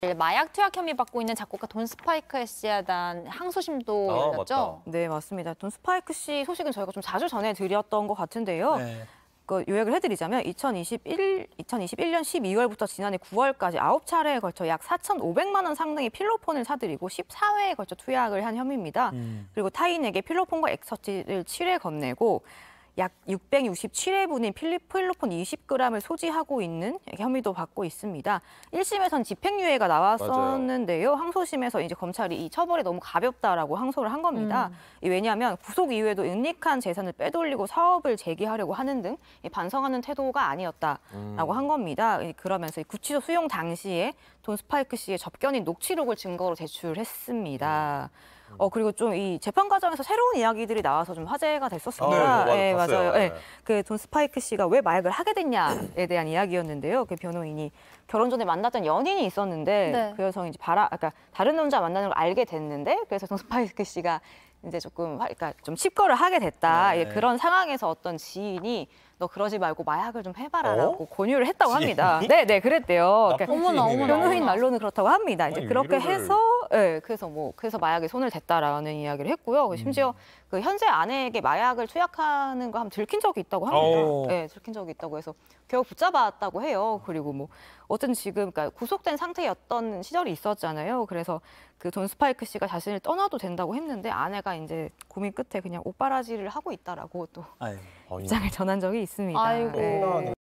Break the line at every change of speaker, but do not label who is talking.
네, 마약 투약 혐의 받고 있는 작곡가 돈 스파이크 씨에 대한 항소심도 아, 어, 열죠맞 네, 맞습니다. 돈 스파이크 씨 소식은 저희가 좀 자주 전해드렸던 것 같은데요. 네. 그 요약을 해드리자면 2021, 2021년 12월부터 지난해 9월까지 9차례에 걸쳐 약 4,500만 원 상당의 필로폰을 사들이고 14회에 걸쳐 투약을 한 혐의입니다. 음. 그리고 타인에게 필로폰과 엑서치를 7회 건네고 약 667회분인 필로폰 리 20g을 소지하고 있는 혐의도 받고 있습니다. 1심에선 집행유예가 나왔었는데요. 맞아요. 항소심에서 이제 검찰이 이처벌에 너무 가볍다라고 항소를 한 겁니다. 음. 왜냐하면 구속 이후에도 은닉한 재산을 빼돌리고 사업을 재개하려고 하는 등 반성하는 태도가 아니었다라고 음. 한 겁니다. 그러면서 구치소 수용 당시에 돈 스파이크 씨의 접견인 녹취록을 증거로 제출했습니다. 음. 어 그리고 좀 이 재판 과정에서 새로운 이야기들이 나와서 좀 화제가 됐었습니다. 아, 네, 맞아, 뭐 예, 맞아요. 예. 네. 그돈 스파이크 씨가 왜 마약을 하게 됐냐에 대한 이야기였는데요. 그 변호인이 결혼 전에 만났던 연인이 있었는데 네. 그 여성이 이제 바라 그러니까 다른 남자 만나는 걸 알게 됐는데 그래서 돈 스파이크 씨가 이제 조금 그러니까 좀 칩거를 하게 됐다 네. 예, 그런 상황에서 어떤 지인이 너 그러지 말고 마약을 좀 해봐라라고 어? 권유를 했다고 지인이? 합니다. 네, 네네 그랬대요. 그러니까 어머나 어머나 변호인 말로는 그렇다고 합니다. 이제 아니, 어, 그렇게 위로를... 해서 예, 네, 그래서 뭐 그래서 마약에 손을 댔다라는 이야기를 했고요. 그 음. 심지어 그 현재 아내에게 마약을 투약하는 거한 들킨 적이 있다고 합니다. 어. 예, 네, 들킨 적이 있다고 해서 겨우 붙잡았다고 해요. 그리고 뭐 어쨌든 지금 그니까 구속된 상태였던 시절이 있었잖아요. 그래서 그 존 스파이크 씨가 자신을 떠나도 된다고 했는데 아내가 이제 고민 끝에 그냥 오빠라지를 하고 있다라고 또 입장을 전한 적이 있습니다. 아이고. 네.